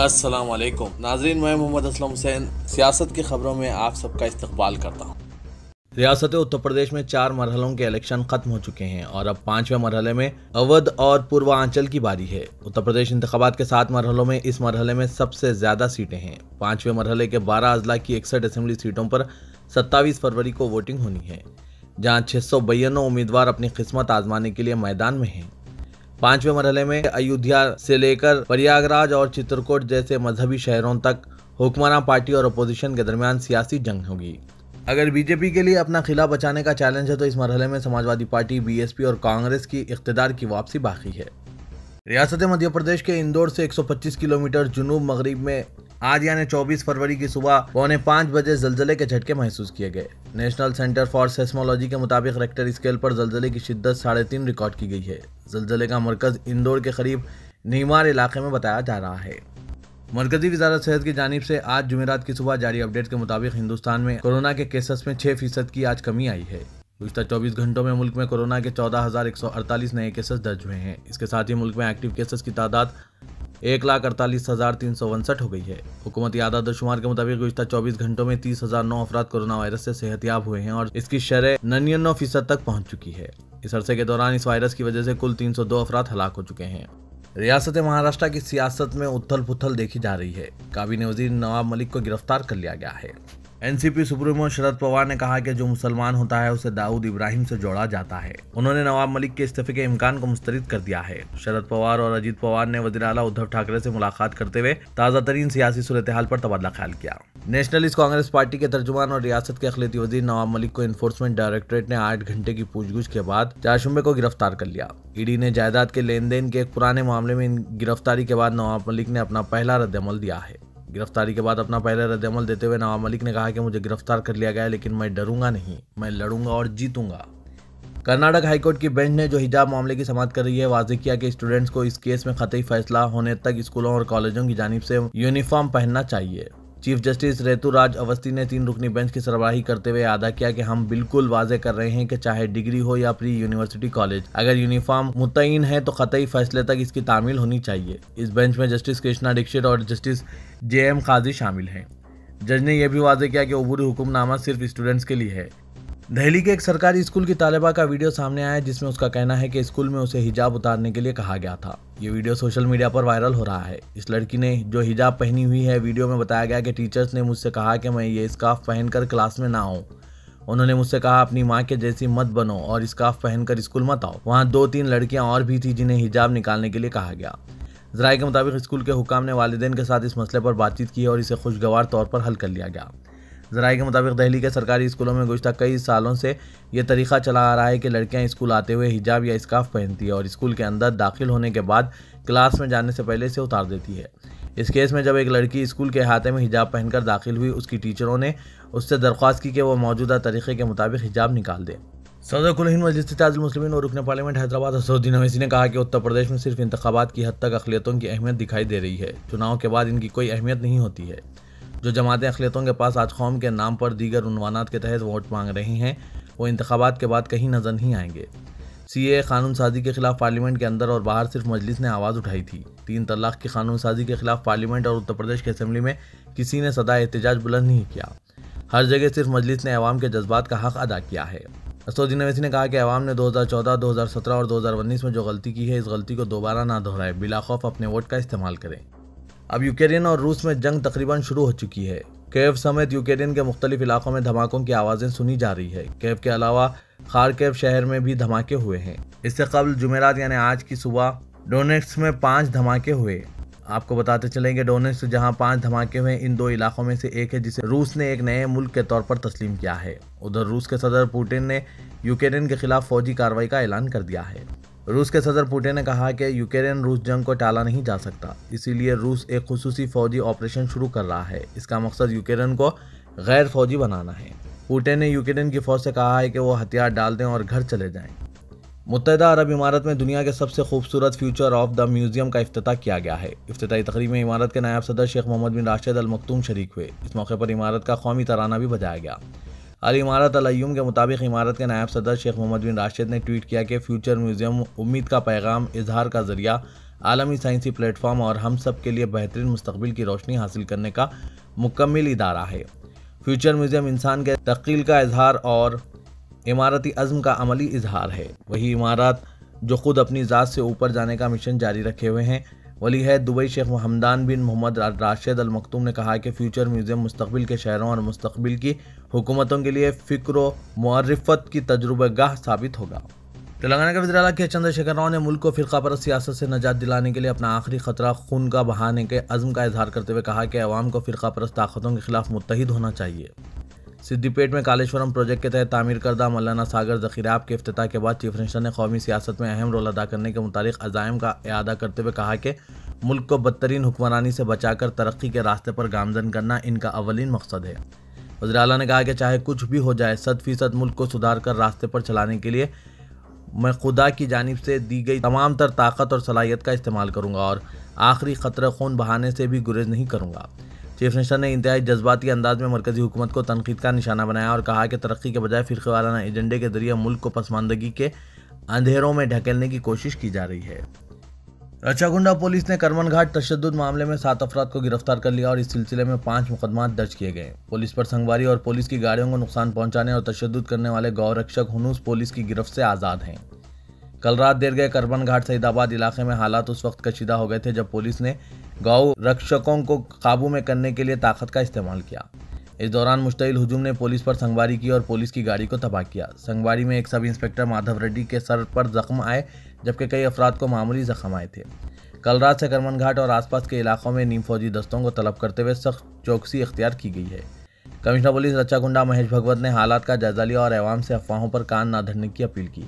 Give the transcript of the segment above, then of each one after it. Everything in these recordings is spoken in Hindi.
अस्सलाम वालेकुम नाजरीन मैं मोहम्मद असलम हुसैन सियासत की खबरों में आप सबका इस्तकबाल करता हूँ रियासत उत्तर प्रदेश में चार मरहलों के इलेक्शन खत्म हो चुके हैं और अब पांचवें मरहले में अवध और पूर्वांचल की बारी है उत्तर प्रदेश इंतबात के सात मरहलों में इस मरहले में सबसे ज्यादा सीटें हैं पांचवें मरहले के बारह अजला की इकसठ असम्बली सीटों पर सत्ताईस फरवरी को वोटिंग होनी है जहाँ छह सौ उम्मीदवार अपनी किस्मत आजमाने के लिए मैदान में है पांचवें मरहले में अयोध्या से लेकर प्रयागराज और चित्रकूट जैसे मजहबी शहरों तक हुक्मरान पार्टी और अपोजिशन के दरमियान सियासी जंग होगी अगर बीजेपी के लिए अपना खिला बचाने का चैलेंज है तो इस मरहले में समाजवादी पार्टी बीएसपी और कांग्रेस की इकतदार की वापसी बाकी है रियासत मध्य प्रदेश के इंदौर से 125 किलोमीटर जुनूब मगरब में आज यानी 24 फरवरी की सुबह पौने पाँच बजे जलजले के झटके महसूस किए गए नेशनल सेंटर फॉर सेस्मोलॉजी के मुताबिक रेक्टर स्केल पर जलजले की शिद्दत साढ़े तीन रिकॉर्ड की गई है जलजले का मरकज इंदौर के करीब नीमार इलाके में बताया जा रहा है मरकजी वजारत सेहत की जानब से आज जुमेरात की सुबह जारी अपडेट के मुताबिक हिंदुस्तान में कोरोना के केसेस में छह फीसद की आज कमी आई है गुजतर 24 घंटों में मुल्क में कोरोना के 14,148 नए केसेस दर्ज हुए हैं इसके साथ ही मुल्क में एक्टिव केसेस की तादाद एक लाख अड़तालीस हजार तीन सौ उनसठ हो गई है हुकूमत आदाद शुमार के मुताबिक गुजतर चौबीस घंटों में तीस हजार नौ अफराद कोरोना वायरस से सेहतियाब हुए हैं और इसकी शरह नन्यानवे फीसद तक पहुंच चुकी है इस अरसे के दौरान इस वायरस की वजह से कुल तीन सौ दो अफराद हलाक हो चुके हैं रियासत महाराष्ट्र की सियासत में उथल पुथल देखी जा रही है काबिने वजीर नवाब मलिक को गिरफ्तार कर लिया गया है एनसीपी सुप्रीमो शरद पवार ने कहा कि जो मुसलमान होता है उसे दाऊद इब्राहिम से जोड़ा जाता है उन्होंने नवाब मलिक के इस्तीफे के इम्कान को मुस्तरद कर दिया है शरद पवार और अजीत पवार ने वजी अला उद्धव ठाकरे से मुलाकात करते हुए ताज़ा तरीन सियासी सूरत हाल पर तबादला ख्याल किया नेशनलिस्ट कांग्रेस पार्टी के तर्जुमान और रियासत के अखिलती वजीर नवाब मलिक को इन्फोर्समेंट डायरेक्टोरेट ने आठ घंटे की पूछगुछ के बाद चारशुम्बे को गिरफ्तार कर लिया ईडी ने जायदाद के लेन देन के एक पुराने मामले में गिरफ्तारी के बाद नवाब मलिक ने अपना पहला रद्दमल दिया है गिरफ्तारी के बाद अपना पहला रद्दमल देते हुए नवाब मलिक ने कहा कि मुझे गिरफ्तार कर लिया गया लेकिन मैं डरूंगा नहीं मैं लड़ूंगा और जीतूंगा कर्नाटक हाईकोर्ट की बेंच ने जो हिजाब मामले की समाप्त कर रही है वाजे किया कि स्टूडेंट्स को इस केस में खतई फैसला होने तक स्कूलों और कॉलेजों की जानब से यूनिफॉर्म पहनना चाहिए चीफ जस्टिस रेतुराज अवस्थी ने तीन रुकनी बेंच की सरबराही करते हुए अदा किया कि हम बिल्कुल वाजे कर रहे हैं कि चाहे डिग्री हो या प्री यूनिवर्सिटी कॉलेज अगर यूनिफॉर्म मुतयन है तो कतई फैसले तक इसकी तामील होनी चाहिए इस बेंच में जस्टिस कृष्णा दीक्षित और जस्टिस जे एम काजी शामिल हैं जज ने यह भी वाजे किया कि उबूरी हुक्मनामा सिर्फ स्टूडेंट्स के लिए है दिल्ली के एक सरकारी स्कूल की तालिबा का वीडियो सामने आया जिसमें उसका कहना है कि स्कूल में उसे हिजाब उतारने के लिए कहा गया था ये वीडियो सोशल मीडिया पर वायरल हो रहा है इस लड़की ने जो हिजाब पहनी हुई है वीडियो में बताया गया कि टीचर्स ने मुझसे कहा कि मैं ये स्काफ पहनकर क्लास में ना आऊँ उन्होंने मुझसे कहा अपनी माँ के जैसी मत बनो और स्काफ पहनकर स्कूल मत आओ वहाँ दो तीन लड़कियाँ और भी थी जिन्हें हिजाब निकालने के लिए कहा गया ज़रा के मुताबिक स्कूल के हुकाम ने वालदेन के साथ इस मसले पर बातचीत की और इसे खुशगवार तौर पर हल कर लिया गया जराए के मुताबिक दिल्ली के सरकारी स्कूलों में गुजत कई सालों से यह तरीका चला आ रहा है कि लड़कियां स्कूल आते हुए हिजाब या स्काफ पहनती है और स्कूल के अंदर दाखिल होने के बाद क्लास में जाने से पहले इसे उतार देती है इस केस में जब एक लड़की स्कूल के हाथे में हिजाब पहनकर दाखिल हुई उसकी टीचरों ने उससे दरख्वास्त की कि वह मौजूदा तरीके के मुताबिक हिजाब निकाल दे सदरकुलहिंद मुस्लिम और रुकने पार्लियामेंट हैदराबाद असदुद्दीन अवैसी ने कहा कि उत्तर प्रदेश में सिर्फ इंतबात की हद तक अखिलतों की अहमियत दिखाई दे रही है चुनाव के बाद इनकी कोई अहमियत नहीं होती है जो जमात अखिलतों के पास आज कौम के नाम पर दीगर उनवानात के तहत वोट मांग रही हैं वो इंतबात के बाद कहीं नजर नहीं आएंगे सी ए कानून साजी के खिलाफ पार्लियामेंट के अंदर और बाहर सिर्फ मजलिस ने आवाज़ उठाई थी तीन तलाक की कानून साजी के खिलाफ पार्लियामेंट और उत्तर प्रदेश की असम्बली में किसी ने सदा एहतजाज बुलंद नहीं किया हर जगह सिर्फ मजलिस ने अवाम के जज्बात का हक अदा किया है असोदी अवैसी ने कहा कि अवाम ने 2014, 2017 और 2019 में जो गलती की है इस गलती को दोबारा ना दोहराए बिलाखौफ अपने वोट का इस्तेमाल करें अब यूक्रेन और रूस में जंग तकरीबन शुरू हो चुकी है केव समेत यूक्रेन के मुख्तलिफ इलाकों में धमाकों की आवाज़ें सुनी जा रही है केव के अलावा खारकेव शहर में भी धमाके हुए हैं इससे कबल जुमेरात यानी आज की सुबह डोनेट्स में पांच धमाके हुए आपको बताते चलेंगे डोनेट्स जहां पांच धमाके हुए इन दो इलाकों में से एक है जिसे रूस ने एक नए मुल्क के तौर पर तस्लीम किया है उधर रूस के सदर पुटिन ने यूक्रेन के खिलाफ फौजी कार्रवाई का ऐलान कर दिया है रूस के सदर पुटिन ने कहा कि यूक्रेन रूस जंग को टाला नहीं जा सकता इसीलिए रूस एक खसूसी फौजी ऑपरेशन शुरू कर रहा है इसका मकसद यूक्रेन को गैर फौजी बनाना है पुटिन ने यूक्रेन की फौज से कहा है कि वो हथियार डाल दें और घर चले जाएं। मुतहदा अरब इमारत में दुनिया के सबसे खूबसूरत फ्यूचर ऑफ द म्यूजियम का अफ्ताह किया गया है अफ्ती तकरीब में इमारत के नायब सदर शेख मोहम्मद बिन राशिद अल मखतूम शरीक हुए इस मौके पर इमारत का कौमी तराना भी बजाया गया अल इमारत अलयूम के मुताबिक इमारत के नायब सदर शेख मोहम्मद बिन राशिद ने ट्वीट किया कि फ्यूचर म्यूजियम उम्मीद का पैगाम इजहार का जरिया आलमी साइंसी प्लेटफॉर्म और हम सब के लिए बेहतरीन मुस्तबिल की रोशनी हासिल करने का मुकम्मल इदारा है फ्यूचर म्यूजियम इंसान के तकील का इजहार और इमारती अज़म का अमली इजहार है वही इमारत जो खुद अपनी ज़ात से ऊपर जाने का मिशन जारी रखे हुए हैं वली है Dubai Sheikh Hamdan bin Mohammed Rashid Al Maktoum ने कहा कि फ्यूचर म्यूज़ियम मुस्तबिल के शहरों और मुस्तबिल की हुकूमतों के लिए फ़िक्र मरफ़त की तजुर्बगाह साबित होगा तेलंगाना के वजरा के चंद्रशेखर राव ने मुल्क को फिरका पर सियासत से नजात दिलाने के लिए अपना आखिरी खतरा खून का बहाने के अज़म का इजहार करते हुए कहा कि अवाम को फिरका परस्त ताकतों के खिलाफ मुतहद होना चाहिए सिद्दीपेट में कालेश्वरम प्रोजेक्ट के तहत तामीर करदा मौलाना सागर जखीराब के अफ्ताह के बाद चीफ मिनिस्टर ने कौमी सियासत में अहम रोल अदा करने के मुतालिक अजायम का अदा करते हुए कहा कि मुल्क को बदतरीन हुक्मरानी से बचाकर तरक्की के रास्ते पर गामजन करना इनका अवलिन मकसद है वजराला ने कहा कि चाहे कुछ भी हो जाए सद फीसद मुल्क को सुधार कर रास्ते पर चलाने के लिए मैं खुदा की जानब से दी गई तमाम तर ताकत और सलाहियत का इस्तेमाल करूँगा और आखिरी ख़तरे खून बहाने से भी गुरेज नहीं करूँगा चीफ मिनिस्टर ने इंतहाई जज्बाती अंदाज में मरकजी हुकूमत को तनकीद का निशाना बनाया और कहा कि तरक्की के बजाय फिरके वालाना एजेंडे के जरिए मुल्क को पसमानदगी के अंधेरों में ढकेलने की कोशिश की जा रही है रचागुंडा पुलिस ने करमन घाट तशद मामले में सात अफराद को गिरफ्तार कर लिया और इस सिलसिले में पांच मुकदमा दर्ज किए गए पुलिस पर संगवारी और पुलिस की गाड़ियों को नुकसान पहुंचाने और तशद करने वाले गौरक्षक हनूस पुलिस की गिरफ्त से आज़ाद हैं कल रात देर गए करबन घाट सईदाबाद इलाके में हालात उस वक्त कशीदा हो गए थे जब पुलिस ने गौ रक्षकों को काबू में करने के लिए ताकत का इस्तेमाल किया इस दौरान मुश्तिल हुजूम ने पुलिस पर संगवारी की और पुलिस की गाड़ी को तबाह किया संगवारी में एक सब इंस्पेक्टर माधव रेड्डी के सर पर जख्म आए जबकि कई अफराद को मामूली जख्म आए थे कल रात से करमन घाट और आसपास के इलाकों में नीम फौजी दस्तों को तलब करते हुए सख्त चौकसी अख्तियार की गई है कमिश्नर पुलिस रचा गुंडा महेश भगवत ने हालात का जायजा लिया और अवाम से अफवाहों पर कान न धरने की अपील की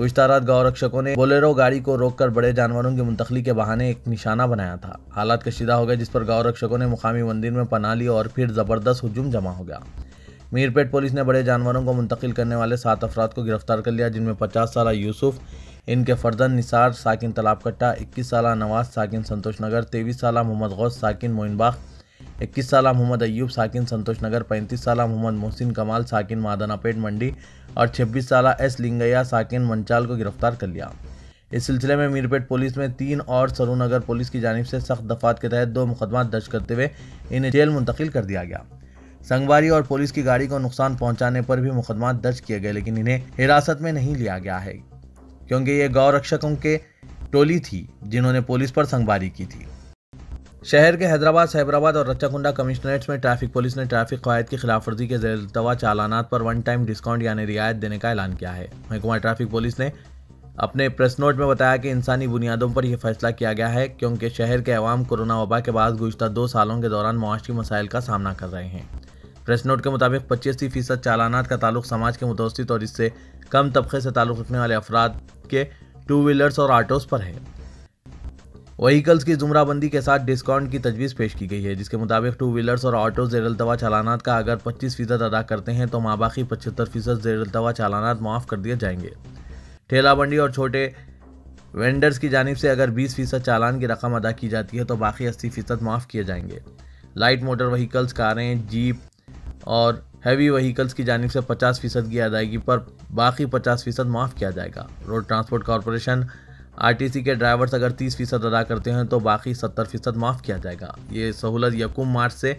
गुश्तारात रक्षकों ने बोलेरो गाड़ी को रोककर बड़े जानवरों की मुंतकली के बहाने एक निशाना बनाया था हालात कशीदा हो गए जिस पर रक्षकों ने मुकामी मंदिर में पना ली और फिर जबरदस्त हजूम जमा हो गया मीरपेट पुलिस ने बड़े जानवरों को मुंतकिल करने वाले सात अफराद को गिरफ्तार कर लिया जिनमें पचास साल यूसुफ इनके फर्जन निसार साकिन तालाबकट्टा कट्टा इक्कीस साल नवाज साकिन संतोष नगर तेईस साल मोहम्मद गौस साकिन मोइनबाग इक्कीस साल मोहम्मद अयूब साकिन संतोष नगर पैंतीस साल मोहम्मद मोहसिन कमाल साकिन पेट मंडी और छब्बीस साल एस लिंगैया साकिन मंचाल को गिरफ्तार कर लिया इस सिलसिले में मीरपेट पुलिस में तीन और सरूनगर पुलिस की जानब से सख्त दफात के तहत दो मुकदमा दर्ज करते हुए इन्हें जेल मुंतकिल कर दिया गया संगवारी और पुलिस की गाड़ी को नुकसान पहुंचाने पर भी मुकदमा दर्ज किए गए लेकिन इन्हें हिरासत में नहीं लिया गया है क्योंकि ये गौरक्षकों के टोली थी जिन्होंने पुलिस पर संगवारी की थी शहर के हैदराबाद साइबराबाद और रच्चाकुंडा कमिश्नरेट्स में ट्रैफिक पुलिस ने ट्रैफिक कवायद की खिलाफवर्जी के जरतवा चालानात पर वन टाइम डिस्काउंट यानी रियायत देने का ऐलान किया है महकुमा ट्रैफिक पुलिस ने अपने प्रेस नोट में बताया कि इंसानी बुनियादों पर यह फैसला किया गया है क्योंकि शहर के अवाम कोरोना वबा के बाद गुजत दो सालों के दौरान मुआशी मसाइल का सामना कर रहे हैं प्रेस नोट के मुताबिक पच्चीसी फीसद चालानात का ताल्लुक समाज के मुतवसत और इससे कम तबके से ताल्लुक़ रखने वाले अफराद के टू व्हीलर्स और आटोज़ पर है वहीकल्स की जुमराबंदी के साथ डिस्काउंट की तजवीज़ पेश की गई है जिसके मुताबिक टू व्हीलर्स और ऑटो जेरलतवा चालानात का अगर पच्चीस फीसद अदा करते हैं तो बाकी पचहत्तर फीसद जेरलतवा चालानात माफ़ कर दिए जाएंगे ठेला बंडी और छोटे वेंडर्स की जानब से अगर बीस फीसद चालान की रकम अदा की जाती है तो बाकी अस्सी फीसद माफ़ किए जाएंगे लाइट मोटर वहीकल्स कारें जीप और हैवी वहीकल्स की जानब से पचास फीसद की अदायगी पर बाकी पचास फीसद माफ़ किया जाएगा रोड ट्रांसपोर्ट कॉरपोरेशन आरटीसी के ड्राइवर्स अगर 30 फीसद अदा करते हैं तो बाकी 70 फीसद माफ़ किया जाएगा ये सहूलत यकुम मार्च से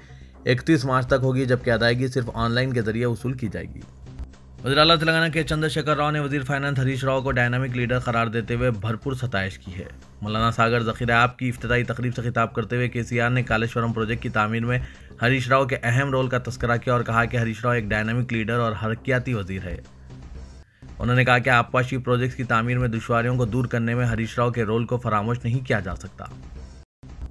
31 मार्च तक होगी जबकि अदायगी सिर्फ ऑनलाइन के जरिए वसूल की जाएगी वजी तेलंगाना के चंद्रशेखर राव ने वजीर फाइनेंस हरीश राव को डायनामिक लीडर करार देते हुए भरपूर सताइश की है मौलाना सागर जखीरा आप की इफ्ती तकरीब से खिताब करते हुए के सी आर ने कालेश्वरम प्रोजेक्ट की तमीर में हरीश राव के अहम रोल का तस्करा किया और कहा कि हरीश राव एक डायनामिक लीडर और हरकियाती वजीर है उन्होंने कहा कि आबपाशी प्रोजेक्ट्स की तमीर में दुशारियों को दूर करने में हरीश राव के रोल को फरामोश नहीं किया जा सकता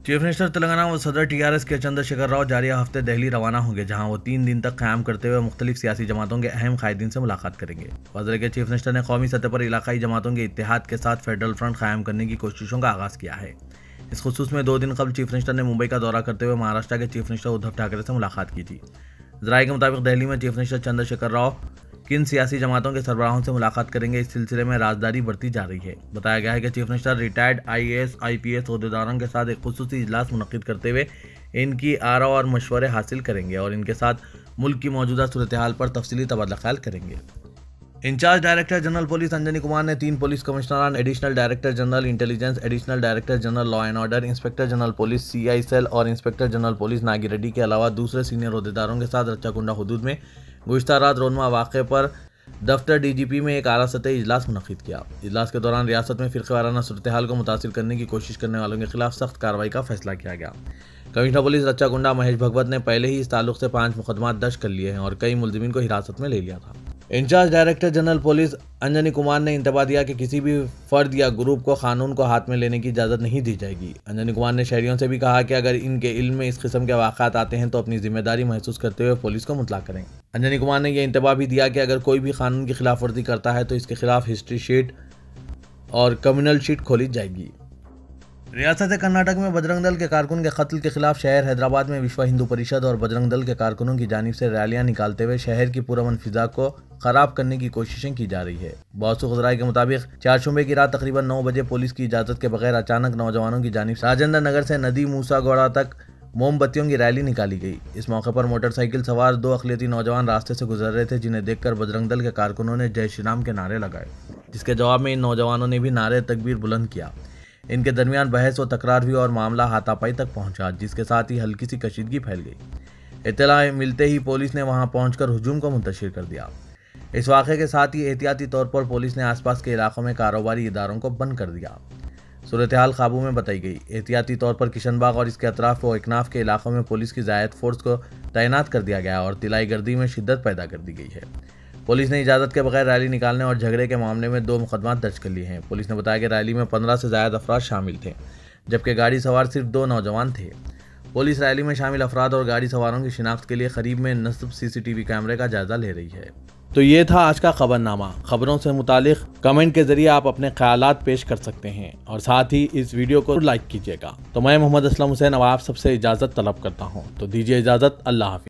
चीफ मिनिस्टर तेलंगाना व सदर टीआरएस के चंद्रशेखर राव जारिया हफ्ते दिल्ली रवाना होंगे जहां वो तीन दिन तक क्याम करते हुए मुख्तलिफ सियासी जमातों के अहम कायदीन से मुलाकात करेंगे वजरे के चीफ मिनिस्टर ने कौमी सतह पर इलाकाई जमातों के इतिहाद के साथ फेडरल फ्रंट कायम करने की कोशिशों का आगाज किया है इस खसूस में दो दिन कबल चीफ मिनिस्टर ने मुंबई का दौरा करते हुए महाराष्ट्र के चीफ मिनिस्टर उद्धव ठाकरे से मुलाकात की थी जराये के मुताबिक दिल्ली में चीफ मिनिस्टर चंद्रशेखर राव किन सियासी जमातों के सरबराहों से मुलाकात करेंगे इस सिलसिले में राजदारी बढ़ती जा रही है बताया गया है कि chief minister retired I S I P S अहदेदारों के साथ एक खसूस इजलास मनद करते हुए इनकी आरा और मशवरे हासिल करेंगे और इनके साथ मुल्क की मौजूदा सूरत हाल पर तफसली तबादला ख्याल करेंगे incharge director general police Anjani Kumar ने तीन police commissioner additional director general intelligence additional director general law and order inspector general police C cell और inspector general police Nagi Reddy के अलावा दूसरे सीनियर अहदेदारों के साथ रच्चाकुंडा हदूद में गुजत रात रोनमा वाक़े पर दफ्तर डीजीपी में एक आला सतह इजलास मनद किया इजलास के दौरान रियासत में फिर वाराना सूरत हाल को मुतासर करने की कोशिश करने वालों के खिलाफ सख्त कार्रवाई का फैसला किया गया कमिश्नर पुलिस रच्चा गुंडा महेश भगवत ने पहले ही इस ताल्लुक से पांच मुकदमा दर्ज कर लिए हैं और कई मुलजमिन को हिरासत में ले लिया था incharge director general police Anjani Kumar ने इंतबा दिया कि किसी भी फर्द या ग्रुप को कानून को हाथ में लेने की इजाज़त नहीं दी जाएगी अंजनी कुमार ने शहरियों से भी कहा कि अगर इनके इल्म में इस किस्म के वाक़ात आते हैं तो अपनी जिम्मेदारी महसूस करते हुए पुलिस को मुतला करें अंजनी कुमार ने यह इंतबाह भी दिया कि अगर कोई भी कानून की खिलाफवर्जी करता है तो इसके खिलाफ हिस्ट्री शीट और कम्यूनल शीट खोली जाएगी रियासत कर्नाटक में बजरंग दल के कारकुन के कत्ल के खिलाफ शहर हैदराबाद में विश्व हिंदू परिषद और बजरंग दल के कारकुनों की जानब से रैलियां निकालते हुए शहर की पुरमन फिजा को खराब करने की कोशिशें की जा रही है बासु खजराय के मुताबिक चार शुबे की रात तकरीबन नौ बजे पुलिस की इजाजत के बगैर अचानक नौजवानों की जानब राजेंद्र नगर से नदी मूसागौड़ा तक मोमबत्तियों की रैली निकाली गई इस मौके पर मोटरसाइकिल सवार दो अखिलती नौजवान रास्ते से गुजर रहे थे जिन्हें देखकर बजरंग दल के कारकुनों ने जय श्री राम के नारे लगाए जिसके जवाब में इन नौजवानों ने भी नारे तकबीर बुलंद किया इनके दरमियान बहस व तकरार हुई और मामला हाथापाई तक पहुंचा जिसके साथ ही हल्की सी कशीदगी फैल गई इतला मिलते ही पुलिस ने वहां पहुंचकर हुजूम को मुंतशिर कर दिया इस वाक़े के साथ ही एहतियाती तौर पर पुलिस ने आसपास के इलाकों में कारोबारी इदारों को बंद कर दिया सूरत हाल काबू में बताई गई एहतियाती तौर पर किशनबाग और इसके अतराफ व इकनाफ के इलाकों में पुलिस की जायद फोर्स को तैनात कर दिया गया और तिलाई गर्दी में शिद्दत पैदा कर दी गई है पुलिस ने इजाज़त के बगैर रैली निकालने और झगड़े के मामले में दो मुकदमा दर्ज कर लिए हैं पुलिस ने बताया कि रैली में पंद्रह से ज्यादा अफराद शामिल थे जबकि गाड़ी सवार सिर्फ दो नौजवान थे पुलिस रैली में शामिल अफराद और गाड़ी सवारों की शिनाख्त के लिए करीब में नस्ब सीसीटीवी कैमरे का जायजा ले रही है तो ये था आज का खबरनामा खबरों से मुतालिक कमेंट के जरिए आप अपने ख्याल पेश कर सकते हैं और साथ ही इस वीडियो को लाइक कीजिएगा तो मैं मोहम्मद असलम हुसैन अब आप सबसे इजाज़त तलब करता हूँ तो दीजिए इजाज़त अल्लाह हाफि